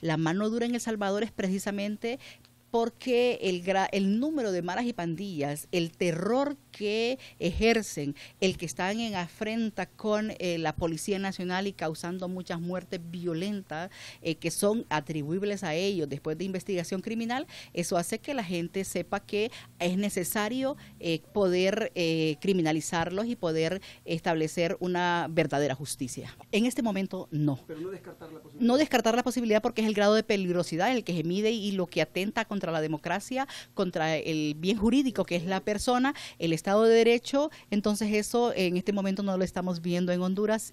La mano dura en El Salvador es precisamente porque el, gra el número de maras y pandillas, el terror que ejercen, el que están en afrenta con eh, la Policía Nacional y causando muchas muertes violentas eh, que son atribuibles a ellos después de investigación criminal, eso hace que la gente sepa que es necesario eh, poder criminalizarlos y poder establecer una verdadera justicia. En este momento no. Pero no descartar la posibilidad. No descartar la posibilidad porque es el grado de peligrosidad el que se mide y lo que atenta con contra la democracia, contra el bien jurídico que es la persona, el Estado de Derecho. Entonces eso en este momento no lo estamos viendo en Honduras.